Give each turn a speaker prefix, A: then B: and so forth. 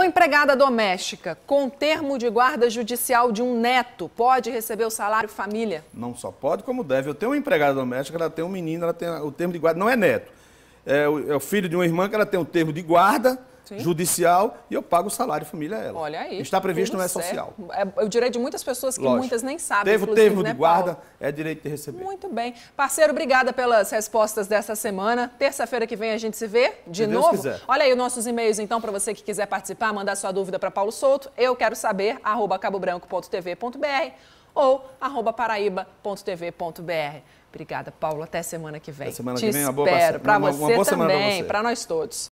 A: Uma empregada doméstica com termo de guarda judicial de um neto pode receber o salário família?
B: Não só pode, como deve. Eu tenho uma empregada doméstica, ela tem um menino, ela tem o termo de guarda, não é neto. É o, é o filho de uma irmã que ela tem o termo de guarda judicial e eu pago o salário família a é ela.
A: Olha aí. Está previsto não é social. É o direito de muitas pessoas que Lógico. muitas nem sabem. Teve, teve né, de guarda,
C: Paulo? é direito de receber. Muito
A: bem. Parceiro, obrigada pelas respostas dessa semana. Terça-feira que vem a gente se vê de se novo. Deus Olha aí os nossos e-mails, então, para você que quiser participar, mandar sua dúvida para Paulo Souto. Eu quero saber, arroba cabobranco.tv.br ou arroba paraíba.tv.br. Obrigada, Paulo. Até semana que vem. Até semana Te que vem, espero. uma boa, pra uma, você uma boa também, semana para você. Para nós todos.